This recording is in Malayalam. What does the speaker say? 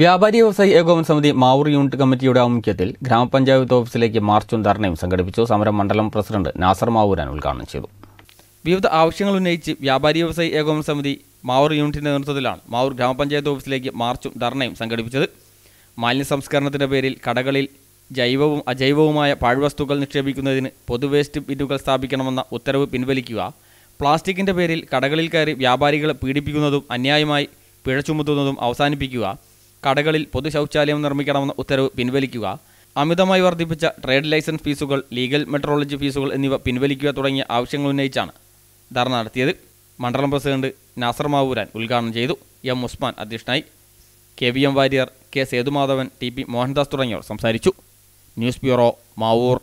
വ്യാപാരി വ്യവസായി ഏകോപന സമിതി മാവൂർ യൂണിറ്റ് കമ്മിറ്റിയുടെ ആഭിമുഖ്യത്തിൽ ഗ്രാമപഞ്ചായത്ത് ഓഫീസിലേക്ക് മാർച്ചും ധർണയും സംഘടിപ്പിച്ചു സമരം മണ്ഡലം പ്രസിഡന്റ് നാസർ മാവൂരാൻ ഉദ്ഘാടനം ചെയ്തു വിവിധ ആവശ്യങ്ങൾ ഉന്നയിച്ച് വ്യാപാരി വ്യവസായി ഏകോപന സമിതി മാവൂർ യൂണിറ്റിന്റെ നേതൃത്വത്തിലാണ് മാവൂർ ഗ്രാമപഞ്ചായത്ത് ഓഫീസിലേക്ക് മാർച്ചും ധർണയും സംഘടിപ്പിച്ചത് മാലിന്യ സംസ്കരണത്തിന്റെ പേരിൽ കടകളിൽ ജൈവവും അജൈവവുമായ പാഴ്വസ്തുക്കൾ നിക്ഷേപിക്കുന്നതിന് പൊതുവേസ്റ്റ് ബിന്നുകൾ സ്ഥാപിക്കണമെന്ന ഉത്തരവ് പിൻവലിക്കുക പ്ലാസ്റ്റിക്കിന്റെ പേരിൽ കടകളിൽ കയറി വ്യാപാരികളെ പീഡിപ്പിക്കുന്നതും അന്യായമായി പിഴ ചുമത്തുന്നതും അവസാനിപ്പിക്കുക കടകളിൽ പൊതുശൗചാലയം നിർമ്മിക്കണമെന്ന ഉത്തരവ് പിൻവലിക്കുക അമിതമായി വർദ്ധിപ്പിച്ച ട്രേഡ് ലൈസൻസ് ഫീസുകൾ ലീഗൽ മെട്രോളജി ഫീസുകൾ എന്നിവ പിൻവലിക്കുക തുടങ്ങിയ ആവശ്യങ്ങൾ ഉന്നയിച്ചാണ് ധർണ നടത്തിയത് മണ്ഡലം പ്രസിഡന്റ് നാസർ മാവൂരാൻ ഉദ്ഘാടനം ചെയ്തു എം ഉസ്മാൻ അധ്യക്ഷനായി K V M Warrier K Sethumadhavan T P Mohandas തുടങ്ങിയവർ സംസാരിച്ചു ന്യൂസ് ബ്യൂറോ മാവൂർ